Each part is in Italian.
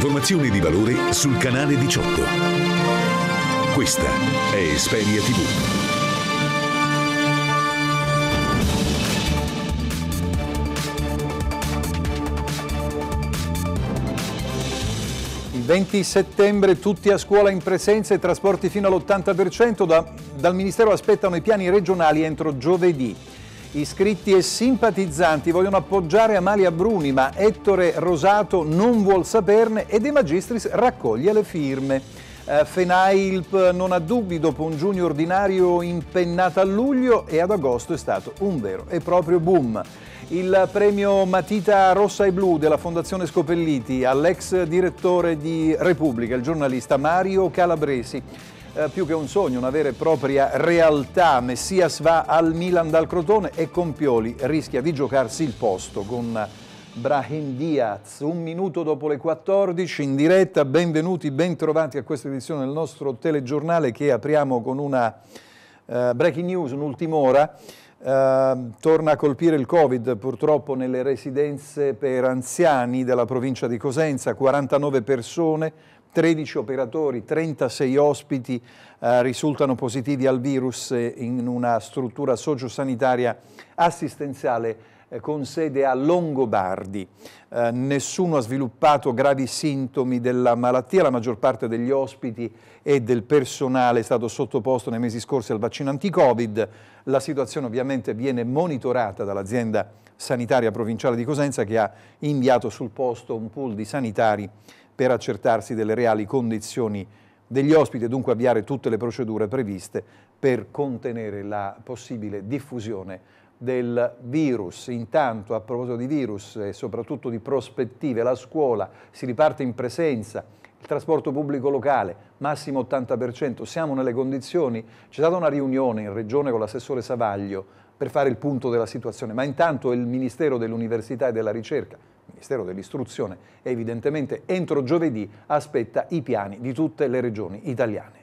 Informazioni di valore sul canale 18. Questa è Esperia TV. Il 20 settembre tutti a scuola in presenza e trasporti fino all'80%. Da, dal Ministero aspettano i piani regionali entro giovedì. Iscritti e simpatizzanti vogliono appoggiare Amalia Bruni, ma Ettore Rosato non vuol saperne e De Magistris raccoglie le firme. Eh, Fenailp non ha dubbi dopo un giugno ordinario impennato a luglio e ad agosto è stato un vero e proprio boom. Il premio Matita Rossa e Blu della Fondazione Scopelliti all'ex direttore di Repubblica, il giornalista Mario Calabresi eh, più che un sogno, una vera e propria realtà. Messias va al Milan dal Crotone e Compioli rischia di giocarsi il posto con Brahim Diaz. Un minuto dopo le 14 in diretta, benvenuti, bentrovati a questa edizione del nostro telegiornale che apriamo con una eh, breaking news, un'ultima ora. Uh, torna a colpire il Covid purtroppo nelle residenze per anziani della provincia di Cosenza, 49 persone, 13 operatori, 36 ospiti eh, risultano positivi al virus in una struttura sociosanitaria assistenziale eh, con sede a Longobardi. Eh, nessuno ha sviluppato gravi sintomi della malattia, la maggior parte degli ospiti e del personale è stato sottoposto nei mesi scorsi al vaccino anti-Covid. La situazione ovviamente viene monitorata dall'azienda sanitaria provinciale di Cosenza che ha inviato sul posto un pool di sanitari per accertarsi delle reali condizioni degli ospiti e dunque avviare tutte le procedure previste per contenere la possibile diffusione del virus. Intanto, a proposito di virus e soprattutto di prospettive, la scuola si riparte in presenza, il trasporto pubblico locale massimo 80%, siamo nelle condizioni, c'è stata una riunione in regione con l'assessore Savaglio per fare il punto della situazione, ma intanto il Ministero dell'Università e della Ricerca, Ministero dell'Istruzione evidentemente entro giovedì aspetta i piani di tutte le regioni italiane.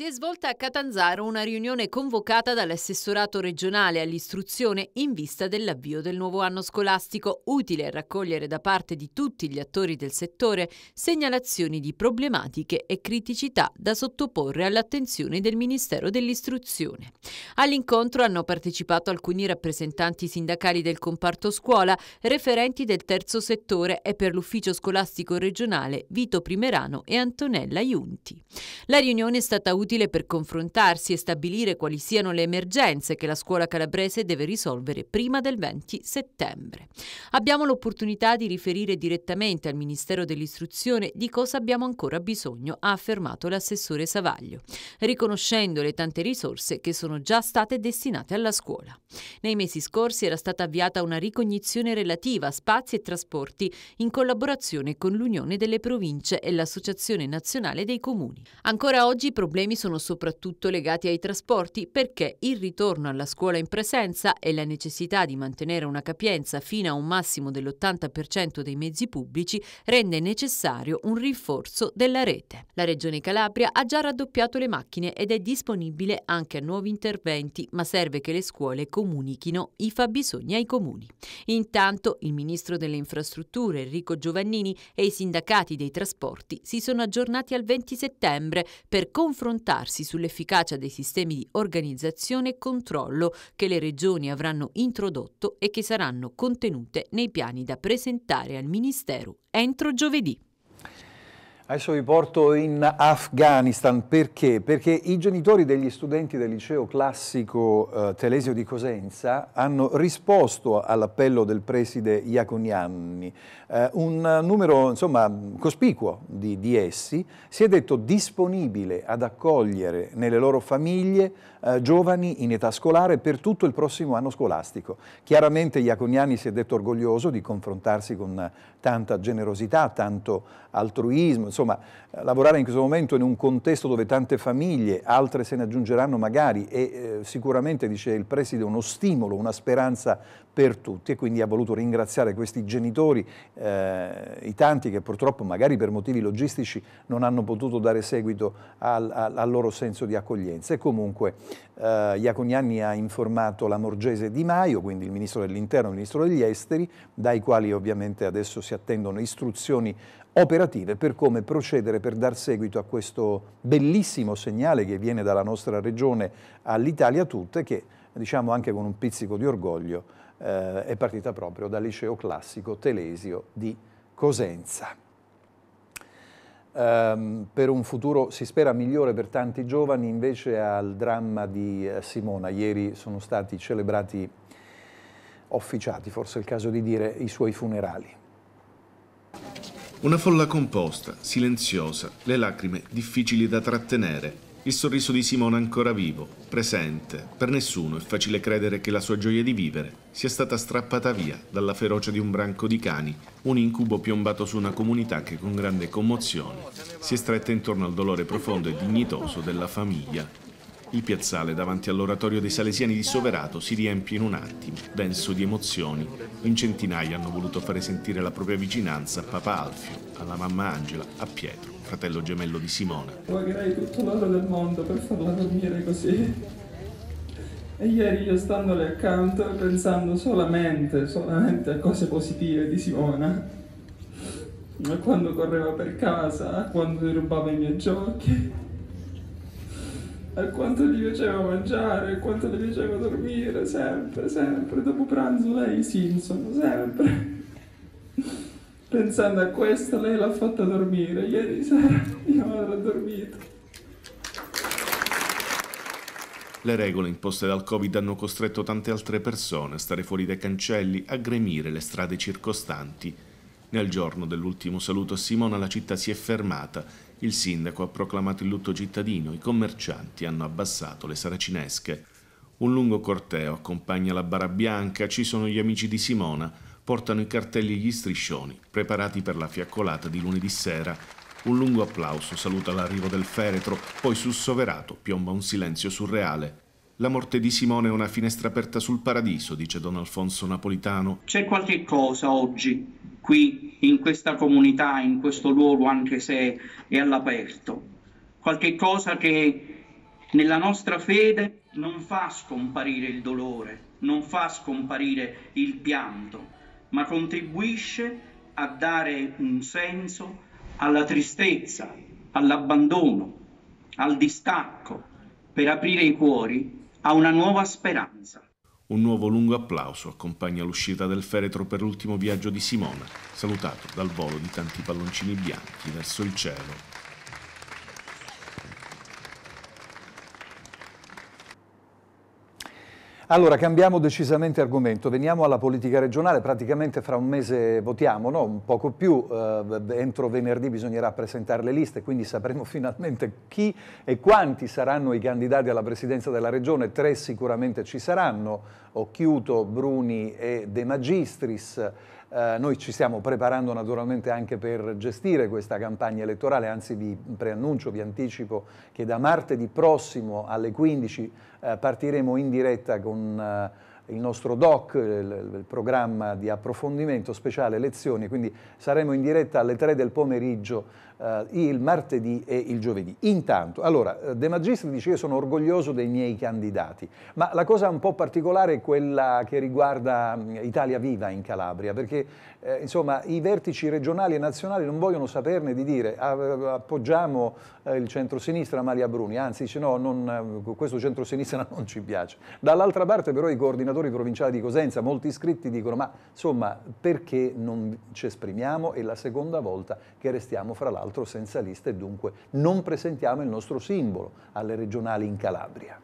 Si è svolta a Catanzaro una riunione convocata dall'assessorato regionale all'istruzione in vista dell'avvio del nuovo anno scolastico, utile a raccogliere da parte di tutti gli attori del settore segnalazioni di problematiche e criticità da sottoporre all'attenzione del Ministero dell'Istruzione. All'incontro hanno partecipato alcuni rappresentanti sindacali del comparto scuola, referenti del terzo settore e per l'ufficio scolastico regionale Vito Primerano e Antonella Iunti. La riunione è stata utile utile per confrontarsi e stabilire quali siano le emergenze che la scuola calabrese deve risolvere prima del 20 settembre. Abbiamo l'opportunità di riferire direttamente al Ministero dell'Istruzione di cosa abbiamo ancora bisogno, ha affermato l'assessore Savaglio, riconoscendo le tante risorse che sono già state destinate alla scuola. Nei mesi scorsi era stata avviata una ricognizione relativa a spazi e trasporti in collaborazione con l'Unione delle Province e l'Associazione Nazionale dei Comuni. Ancora oggi i problemi sono soprattutto legati ai trasporti perché il ritorno alla scuola in presenza e la necessità di mantenere una capienza fino a un massimo dell'80% dei mezzi pubblici rende necessario un rinforzo della rete. La Regione Calabria ha già raddoppiato le macchine ed è disponibile anche a nuovi interventi, ma serve che le scuole comunichino i fabbisogni ai comuni. Intanto il Ministro delle Infrastrutture Enrico Giovannini e i sindacati dei trasporti si sono aggiornati al 20 settembre per confrontare confrontarsi sull'efficacia dei sistemi di organizzazione e controllo che le regioni avranno introdotto e che saranno contenute nei piani da presentare al Ministero entro giovedì. Adesso vi porto in Afghanistan, perché? Perché i genitori degli studenti del liceo classico eh, Telesio di Cosenza hanno risposto all'appello del preside Iaconianni. Eh, un numero insomma, cospicuo di, di, essi si è detto disponibile ad accogliere nelle loro famiglie eh, giovani in età scolare per tutto il prossimo anno scolastico. Chiaramente Iaconianni si è detto orgoglioso di confrontarsi con tanta generosità, tanto altruismo, insomma, eh, lavorare in questo momento in un contesto dove tante famiglie, altre se ne aggiungeranno magari, è eh, sicuramente, dice il Preside, uno stimolo, una speranza per tutti e quindi ha voluto ringraziare questi genitori, eh, i tanti che purtroppo magari per motivi logistici non hanno potuto dare seguito al, al, loro senso di accoglienza. E comunque eh, Iaconiani ha informato la Morgese Di Maio, quindi il Ministro dell'Interno e il Ministro degli Esteri, dai quali ovviamente adesso si attendono istruzioni operative per come procedere per dar seguito a questo bellissimo segnale che viene dalla nostra regione all'Italia tutta e che diciamo anche con un pizzico di orgoglio eh, è partita proprio dal liceo classico Telesio di Cosenza. Um, per un futuro si spera migliore per tanti giovani invece al dramma di eh, Simona. Ieri sono stati celebrati, officiati forse è il caso di dire, i suoi funerali. Una folla composta, silenziosa, le lacrime difficili da trattenere, il sorriso di Simone ancora vivo, presente. Per nessuno è facile credere che la sua gioia di vivere sia stata strappata via dalla ferocia di un branco di cani, un incubo piombato su una comunità che con grande commozione si è stretta intorno al dolore profondo e dignitoso della famiglia il piazzale davanti all'oratorio dei Salesiani di Soverato si riempie in un attimo, denso di emozioni. In centinaia hanno voluto fare sentire la propria vicinanza a Papa Alfio, alla mamma Angela, a Pietro, fratello gemello di Simona. Pagherei tutto l'oro del mondo per farla dormire così. E ieri io standole accanto pensando solamente, solamente a cose positive di Simona. A quando correva per casa, a quando rubava i miei giochi a quanto gli piaceva mangiare, a quanto gli piaceva dormire, sempre, sempre. Dopo pranzo lei Simpson, sempre. Pensando a questo, lei l'ha fatta dormire. Ieri sera mia madre ha dormito. Le regole imposte dal Covid hanno costretto tante altre persone a stare fuori dai cancelli, a gremire le strade circostanti nel giorno dell'ultimo saluto a Simona la città si è fermata, il sindaco ha proclamato il lutto cittadino, i commercianti hanno abbassato le saracinesche. Un lungo corteo accompagna la bara bianca, ci sono gli amici di Simona, portano i cartelli e gli striscioni, preparati per la fiaccolata di lunedì sera. Un lungo applauso saluta l'arrivo del feretro, poi sussoverato piomba un silenzio surreale. La morte di Simone è una finestra aperta sul paradiso, dice Don Alfonso Napolitano. C'è qualche cosa oggi qui in questa comunità, in questo luogo, anche se è all'aperto. Qualche cosa che nella nostra fede non fa scomparire il dolore, non fa scomparire il pianto, ma contribuisce a dare un senso alla tristezza, all'abbandono, al distacco, per aprire i cuori a una nuova speranza. Un nuovo lungo applauso accompagna l'uscita del feretro per l'ultimo viaggio di Simona, salutato dal volo di tanti palloncini bianchi verso il cielo Allora, cambiamo decisamente argomento, veniamo alla politica regionale, praticamente fra un mese votiamo, no? un poco più, eh, entro venerdì bisognerà presentare le liste, quindi sapremo finalmente chi e quanti saranno i candidati alla presidenza della regione, tre sicuramente ci saranno, Occhiuto, Bruni e De Magistris, eh, noi ci stiamo preparando naturalmente anche per gestire questa campagna elettorale, anzi vi preannuncio, vi anticipo che da martedì prossimo alle 15 eh, partiremo in diretta con eh, il nostro DOC, il, il, programma di approfondimento speciale elezioni, quindi saremo in diretta alle 3 del pomeriggio eh, il martedì e il giovedì. Intanto, allora, eh, De Magistri dice io sono orgoglioso dei miei candidati, ma la cosa un po' particolare è quella che riguarda mm, Italia Viva in Calabria, perché eh, insomma i vertici regionali e nazionali non vogliono saperne di dire ah, eh, appoggiamo eh, il centro-sinistra Maria Bruni, anzi dice no, non, eh, questo centro-sinistra non ci piace. Dall'altra parte però i coordinatori provinciali di Cosenza, molti iscritti dicono ma insomma perché non ci esprimiamo? È la seconda volta che restiamo fra l'altro peraltro senza liste e dunque non presentiamo il nostro simbolo alle regionali in Calabria.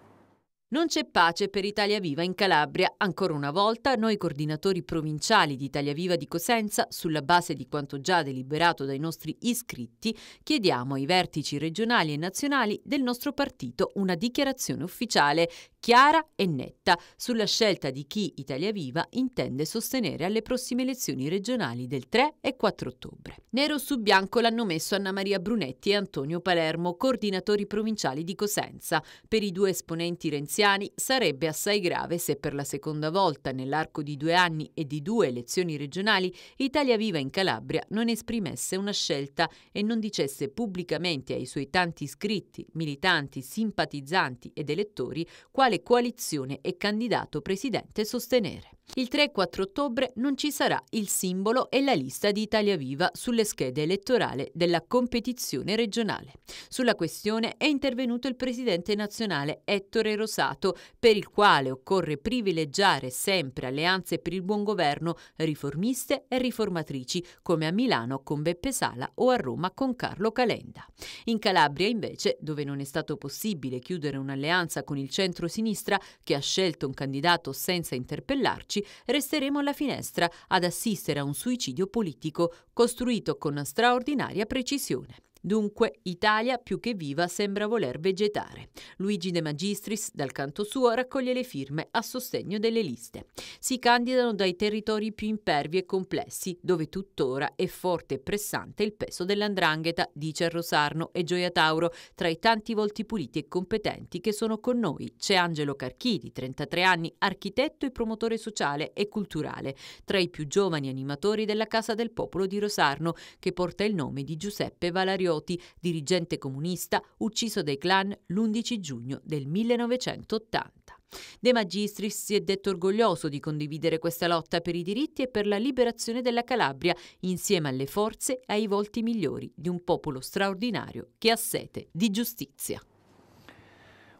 Non c'è pace per Italia Viva in Calabria. Ancora una volta noi coordinatori provinciali di Italia Viva di Cosenza, sulla base di quanto già deliberato dai nostri iscritti, chiediamo ai vertici regionali e nazionali del nostro partito una dichiarazione ufficiale chiara e netta sulla scelta di chi Italia Viva intende sostenere alle prossime elezioni regionali del 3 e 4 ottobre. Nero su bianco l'hanno messo Anna Maria Brunetti e Antonio Palermo, coordinatori provinciali di Cosenza. Per i due esponenti renziani sarebbe assai grave se per la seconda volta nell'arco di due anni e di due elezioni regionali Italia Viva in Calabria non esprimesse una scelta e non dicesse pubblicamente ai suoi tanti iscritti, militanti, simpatizzanti ed elettori quale quale coalizione e candidato presidente sostenere. Il 3 e 4 ottobre non ci sarà il simbolo e la lista di Italia Viva sulle schede elettorali della competizione regionale. Sulla questione è intervenuto il presidente nazionale Ettore Rosato, per il quale occorre privilegiare sempre alleanze per il buon governo riformiste e riformatrici, come a Milano con Beppe Sala o a Roma con Carlo Calenda. In Calabria, invece, dove non è stato possibile chiudere un'alleanza con il centro-sinistra, sinistra che ha scelto un candidato senza interpellarci, resteremo alla finestra ad assistere a un suicidio politico costruito con straordinaria precisione. Dunque, Italia più che viva sembra voler vegetare. Luigi De Magistris, dal canto suo, raccoglie le firme a sostegno delle liste. Si candidano dai territori più impervi e complessi, dove tuttora è forte e pressante il peso dell'andrangheta, dice Rosarno e Gioia Tauro. Tra i tanti volti puliti e competenti che sono con noi c'è Angelo Carchidi, 33 anni, architetto e promotore sociale e culturale, tra i più giovani animatori della Casa del Popolo di Rosarno, che porta il nome di Giuseppe Valario Andreotti, dirigente comunista, ucciso dai clan l'11 giugno del 1980. De Magistris si è detto orgoglioso di condividere questa lotta per i diritti e per la liberazione della Calabria, insieme alle forze e ai volti migliori di un popolo straordinario che ha sete di giustizia.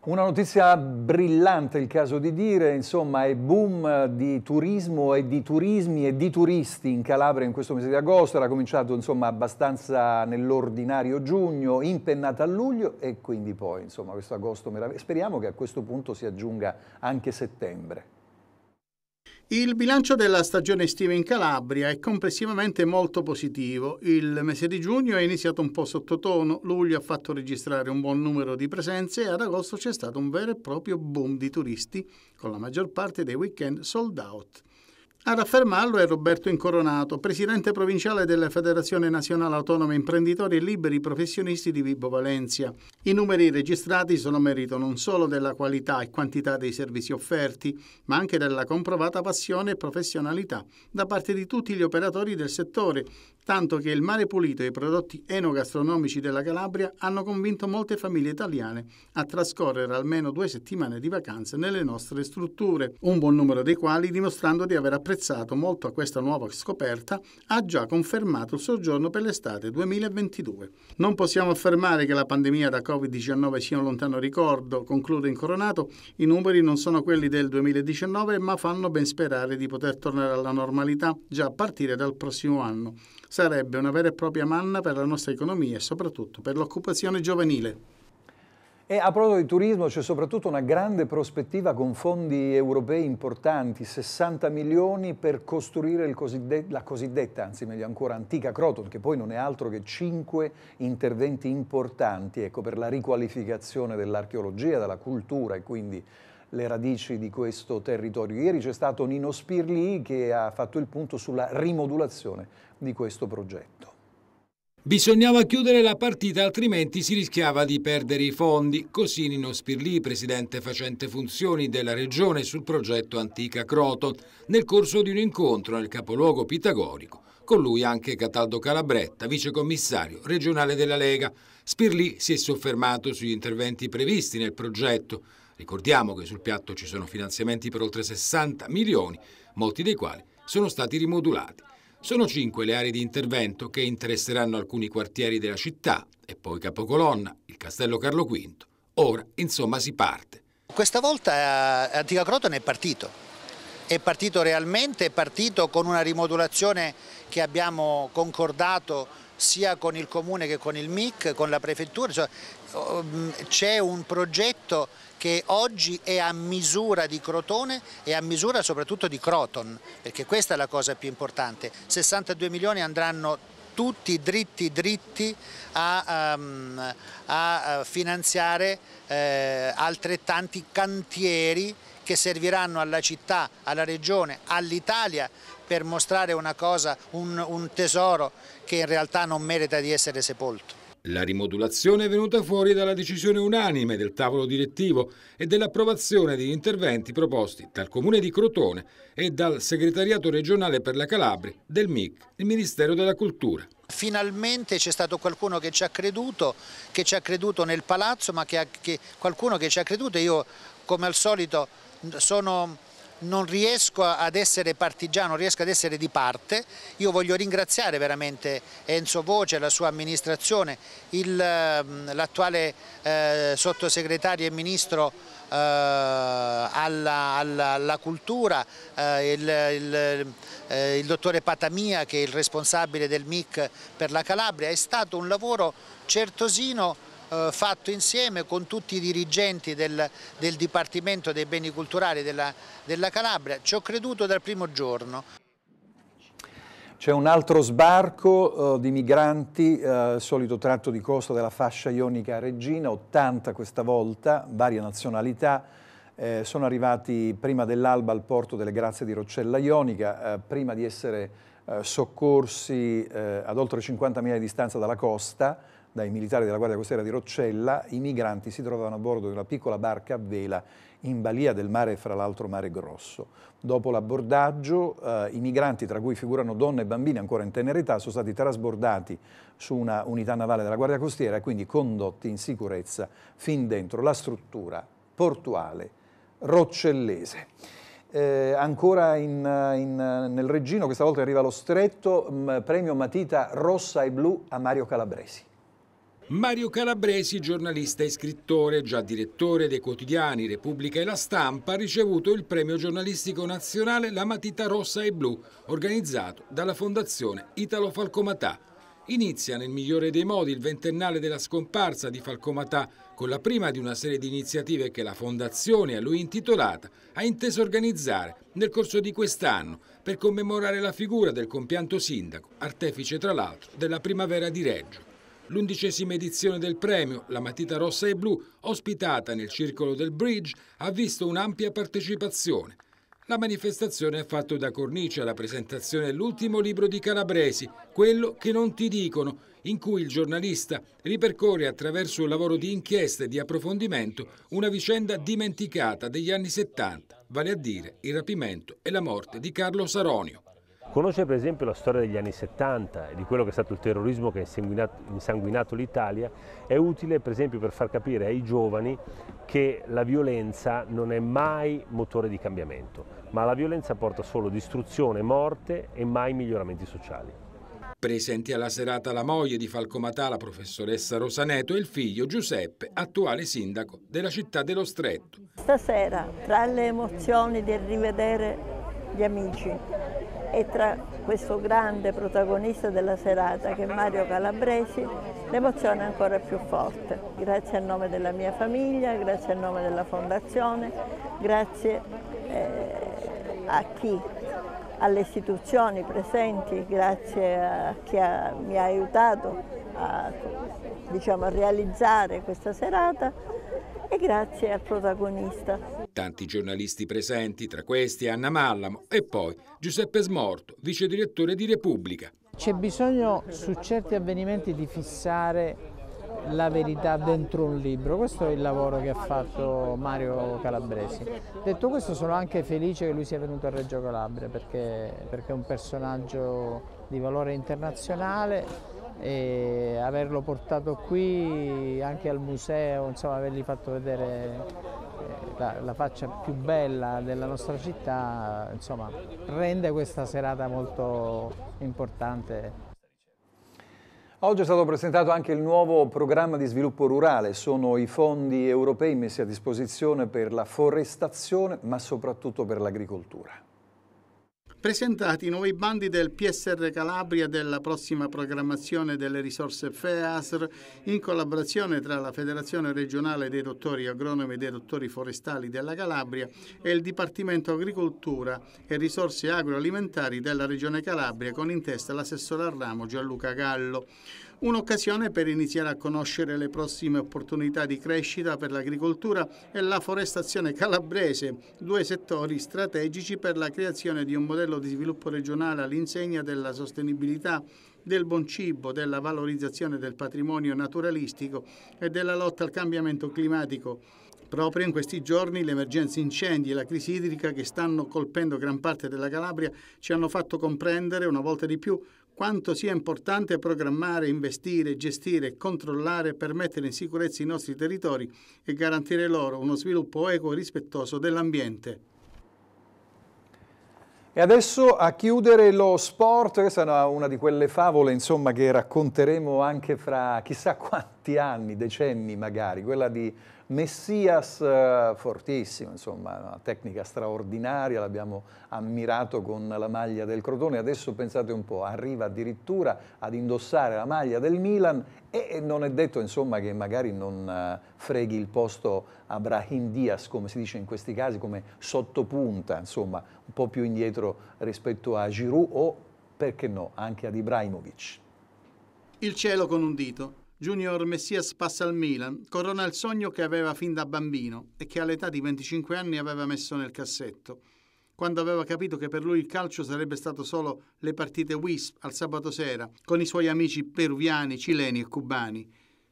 Una notizia brillante, il caso di dire, insomma, è boom di turismo e di turismi e di turisti in Calabria in questo mese di agosto, era cominciato insomma abbastanza nell'ordinario giugno, impennata a luglio e quindi poi, insomma, questo agosto meraviglioso. Speriamo che a questo punto si aggiunga anche settembre. Il bilancio della stagione estiva in Calabria è complessivamente molto positivo. Il mese di giugno è iniziato un po' sottotono, luglio ha fatto registrare un buon numero di presenze e ad agosto c'è stato un vero e proprio boom di turisti, con la maggior parte dei weekend sold out. Ad affermarlo è Roberto Incoronato, presidente provinciale della Federazione Nazionale Autonoma Imprenditori e Liberi Professionisti di Vibo Valencia. I numeri registrati sono merito non solo della qualità e quantità dei servizi offerti, ma anche della comprovata passione e professionalità da parte di tutti gli operatori del settore, tanto che il mare pulito e i prodotti enogastronomici della Calabria hanno convinto molte famiglie italiane a trascorrere almeno due settimane di vacanze nelle nostre strutture, un buon numero dei quali, dimostrando di aver apprezzato molto questa nuova scoperta, ha già confermato il soggiorno per l'estate 2022. Non possiamo affermare che la pandemia da Covid-19 sia un lontano ricordo, conclude Incoronato, i numeri non sono quelli del 2019 ma fanno ben sperare di poter tornare alla normalità già a partire dal prossimo anno sarebbe una vera e propria manna per la nostra economia e soprattutto per l'occupazione giovanile. E a proposito di turismo c'è soprattutto una grande prospettiva con fondi europei importanti, 60 milioni per costruire cosiddetta, la cosiddetta, anzi meglio ancora, antica Croton, che poi non è altro che cinque interventi importanti ecco, per la riqualificazione dell'archeologia, della cultura e quindi le radici di questo territorio. Ieri c'è stato Nino Spirli che ha fatto il punto sulla rimodulazione di questo progetto. Bisognava chiudere la partita altrimenti si rischiava di perdere i fondi. Così Nino Spirlì, presidente facente funzioni della regione sul progetto Antica Croto, nel corso di un incontro nel capoluogo pitagorico. Con lui anche Cataldo Calabretta, vicecommissario regionale della Lega. Spirlì si è soffermato sugli interventi previsti nel progetto. Ricordiamo che sul piatto ci sono finanziamenti per oltre 60 milioni, molti dei quali sono stati rimodulati. Sono cinque le aree di intervento che interesseranno alcuni quartieri della città e poi Capocolonna, il Castello Carlo V. Ora, insomma, si parte. Questa volta eh, Antica Crotone è partito, è partito realmente, è partito con una rimodulazione che abbiamo concordato sia con il comune che con il MIC, con la prefettura, cioè, um, c'è un progetto che oggi è a misura di Crotone e a misura soprattutto di Croton, perché questa è la cosa più importante, 62 milioni andranno tutti dritti dritti a, um, a finanziare eh, altrettanti cantieri che serviranno alla città, alla regione, all'Italia per mostrare una cosa, un, un tesoro che in realtà non merita di essere sepolto. La rimodulazione è venuta fuori dalla decisione unanime del tavolo direttivo e dell'approvazione degli interventi proposti dal Comune di Crotone e dal Segretariato regionale per la Calabria del MIC, il Ministero della Cultura. Finalmente c'è stato qualcuno che ci ha creduto, che ci ha creduto nel palazzo, ma che, ha, che qualcuno che ci ha creduto e io come al solito sono non riesco ad essere partigiano, non riesco ad essere di parte, io voglio ringraziare veramente Enzo Voce, la sua amministrazione, ehm, l'attuale eh, sottosegretario e ministro eh, alla, alla, alla, cultura, eh, il, il, eh, il dottore Patamia che è il responsabile del MIC per la Calabria, è stato un lavoro certosino eh, fatto insieme con tutti i dirigenti del, del Dipartimento dei Beni Culturali della, della Calabria. Ci ho creduto dal primo giorno. C'è un altro sbarco uh, di migranti, uh, solito tratto di costa della fascia ionica Regina, 80 questa volta, varie nazionalità. Eh, sono arrivati prima dell'alba al porto delle Grazie di Roccella Ionica, eh, prima di essere eh, soccorsi eh, ad oltre 50 miglia di distanza dalla costa, dai militari della Guardia Costiera di Roccella, i migranti si trovavano a bordo di una piccola barca a vela in balia del mare, fra l'altro mare grosso. Dopo l'abbordaggio, eh, i migranti, tra cui figurano donne e bambini ancora in tenera età, sono stati trasbordati su una unità navale della Guardia Costiera e quindi condotti in sicurezza fin dentro la struttura portuale roccellese. Eh, ancora in, in, nel Regino, questa volta arriva lo stretto, mh, mm, premio matita rossa e blu a Mario Calabresi. Mario Calabresi, giornalista e scrittore, già direttore dei quotidiani Repubblica e La Stampa, ha ricevuto il premio giornalistico nazionale La Matita Rossa e Blu, organizzato dalla Fondazione Italo Falcomatà. Inizia nel migliore dei modi il ventennale della scomparsa di Falcomatà con la prima di una serie di iniziative che la Fondazione, a lui intitolata, ha inteso organizzare nel corso di quest'anno per commemorare la figura del compianto sindaco, artefice tra l'altro della primavera di Reggio. L'undicesima edizione del premio, la matita rossa e blu, ospitata nel circolo del Bridge, ha visto un'ampia partecipazione. La manifestazione ha fatto da cornice alla presentazione dell'ultimo libro di Calabresi, Quello che non ti dicono, in cui il giornalista ripercorre attraverso un lavoro di inchiesta e di approfondimento una vicenda dimenticata degli anni 70, vale a dire il rapimento e la morte di Carlo Saronio. Conosce per esempio la storia degli anni 70 e di quello che è stato il terrorismo che ha insanguinato, l'Italia è utile per esempio per far capire ai giovani che la violenza non è mai motore di cambiamento, ma la violenza porta solo distruzione, morte e mai miglioramenti sociali. Presenti alla serata la moglie di Falcomatà, la professoressa Rosaneto, e il figlio Giuseppe, attuale sindaco della città dello Stretto. Stasera, tra le emozioni del rivedere gli amici, e tra questo grande protagonista della serata che è Mario Calabresi l'emozione è ancora più forte. Grazie a nome della mia famiglia, grazie a nome della fondazione, grazie eh, a chi alle istituzioni presenti, grazie a chi ha, mi ha aiutato a, diciamo, a realizzare questa serata e grazie al protagonista. Tanti giornalisti presenti, tra questi Anna Mallamo e poi Giuseppe Smorto, vice direttore di Repubblica. C'è bisogno su certi avvenimenti di fissare la verità dentro un libro, questo è il lavoro che ha fatto Mario Calabresi. Detto questo sono anche felice che lui sia venuto a Reggio Calabria perché, perché è un personaggio di valore internazionale e averlo portato qui anche al museo, insomma avergli fatto vedere eh, la, la, faccia più bella della nostra città, insomma rende questa serata molto importante. Oggi è stato presentato anche il nuovo programma di sviluppo rurale, sono i fondi europei messi a disposizione per la forestazione ma soprattutto per l'agricoltura presentati i nuovi bandi del PSR Calabria della prossima programmazione delle risorse FEASR in collaborazione tra la Federazione regionale dei dottori agronomi e dei dottori forestali della Calabria e il Dipartimento Agricoltura e Risorse Agroalimentari della Regione Calabria con in testa l'assessore al ramo Gianluca Gallo. Un'occasione per iniziare a conoscere le prossime opportunità di crescita per l'agricoltura e la forestazione calabrese, due settori strategici per la creazione di un modello modello di sviluppo regionale all'insegna della sostenibilità del buon cibo, della valorizzazione del patrimonio naturalistico e della lotta al cambiamento climatico. Proprio in questi giorni le emergenze incendi e la crisi idrica che stanno colpendo gran parte della Calabria ci hanno fatto comprendere una volta di più quanto sia importante programmare, investire, gestire, controllare per mettere in sicurezza i nostri territori e garantire loro uno sviluppo equo e rispettoso dell'ambiente. E adesso a chiudere lo sport, questa è una, di quelle favole insomma, che racconteremo anche fra chissà quanti tanti anni, decenni magari, quella di Messias eh, fortissimo, insomma, una tecnica straordinaria, l'abbiamo ammirato con la maglia del Crotone, adesso pensate un po', arriva addirittura ad indossare la maglia del Milan e, non è detto insomma, che magari non eh, freghi il posto a Brahim Diaz, come si dice in questi casi, come sottopunta, insomma, un po' più indietro rispetto a Giroud o, perché no, anche ad Ibrahimovic. Il cielo con un dito Junior Messias passa al Milan, corona il sogno che aveva fin da bambino e che all'età di 25 anni aveva messo nel cassetto, quando aveva capito che per lui il calcio sarebbe stato solo le partite WISP al sabato sera con i suoi amici peruviani, cileni e cubani.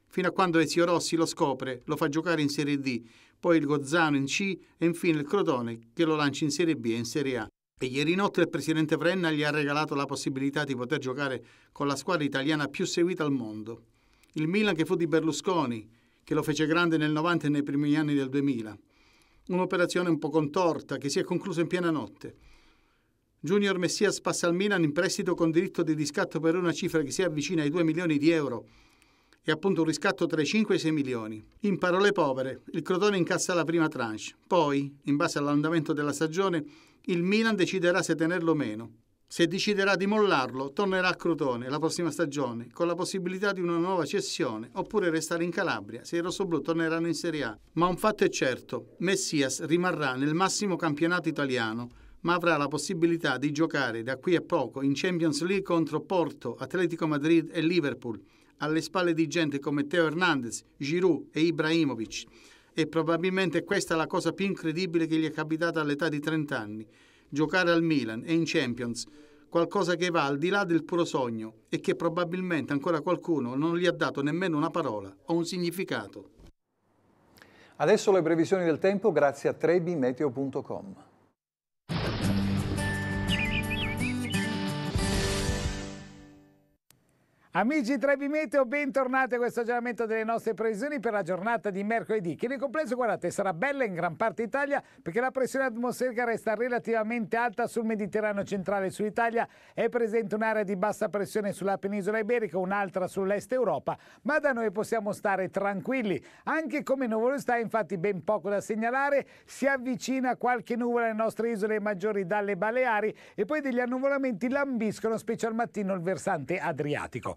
Fino a quando Ezio Rossi lo scopre, lo fa giocare in Serie D, poi il Gozzano in C e infine il Crotone che lo lancia in Serie B e in Serie A. E ieri notte il presidente Brenna gli ha regalato la possibilità di poter giocare con la squadra italiana più seguita al mondo il Milan che fu di Berlusconi, che lo fece grande nel 90 e nei primi anni del 2000. Un'operazione un po' contorta che si è conclusa in piena notte. Junior Messias passa al Milan in prestito con diritto di riscatto per una cifra che si avvicina ai 2 milioni di euro e appunto un riscatto tra i 5 e i 6 milioni. In parole povere, il Crotone incassa la prima tranche, poi, in base all'andamento della stagione, il Milan deciderà se tenerlo o meno. Se deciderà di mollarlo, tornerà a Crotone la prossima stagione, con la possibilità di una nuova cessione, oppure restare in Calabria se i rossoblù torneranno in Serie A. Ma un fatto è certo, Messias rimarrà nel massimo campionato italiano, ma avrà la possibilità di giocare da qui a poco in Champions League contro Porto, Atletico Madrid e Liverpool, alle spalle di gente come Teo Hernandez, Giroud e Ibrahimovic. E probabilmente questa è la cosa più incredibile che gli è capitata all'età di 30 anni giocare al Milan e in Champions, qualcosa che va al di là del puro sogno e che probabilmente ancora qualcuno non gli ha dato nemmeno una parola o un significato. Adesso le previsioni del tempo grazie a trebimeteo.com. Amici Trevi Meteo, bentornati a questo aggiornamento delle nostre previsioni per la giornata di mercoledì, che nel complesso, guardate, sarà bella in gran parte Italia perché la pressione atmosferica resta relativamente alta sul Mediterraneo centrale e sull'Italia, è presente un'area di bassa pressione sulla penisola iberica, un'altra sull'est Europa, ma da noi possiamo stare tranquilli. Anche come nuvolosità, infatti, ben poco da segnalare, si avvicina qualche nuvola alle nostre isole maggiori dalle Baleari e poi degli annuvolamenti lambiscono, specie al mattino, il versante adriatico.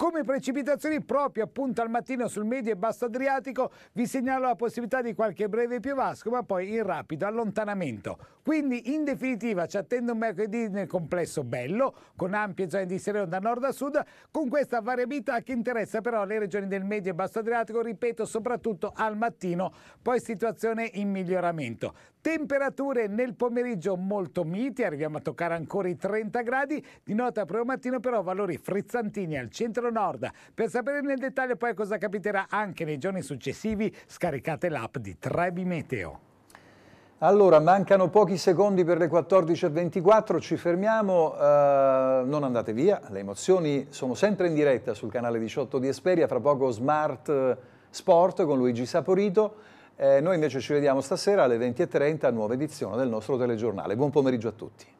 Come precipitazioni proprio appunto al mattino sul medio e basso Adriatico vi segnalo la possibilità di qualche breve piovasco ma poi in rapido allontanamento. Quindi in definitiva ci attende un mercoledì nel complesso bello con ampie zone di sereno da nord a sud con questa variabilità che interessa però le regioni del medio e basso Adriatico ripeto soprattutto al mattino poi situazione in miglioramento. Temperature nel pomeriggio molto miti, arriviamo a toccare ancora i 30 gradi, di nota proprio un mattino però valori frizzantini al centro Meridiano Nord. Per sapere nel dettaglio poi cosa capiterà anche nei giorni successivi, scaricate l'app di Trebi Meteo. Allora, mancano pochi secondi per le 14.24, ci fermiamo, eh, non andate via, le emozioni sono sempre in diretta sul canale 18 di Esperia, fra poco Smart eh, Sport con Luigi Saporito, eh, noi invece ci vediamo stasera alle 20.30, nuova edizione del nostro telegiornale. Buon pomeriggio a tutti.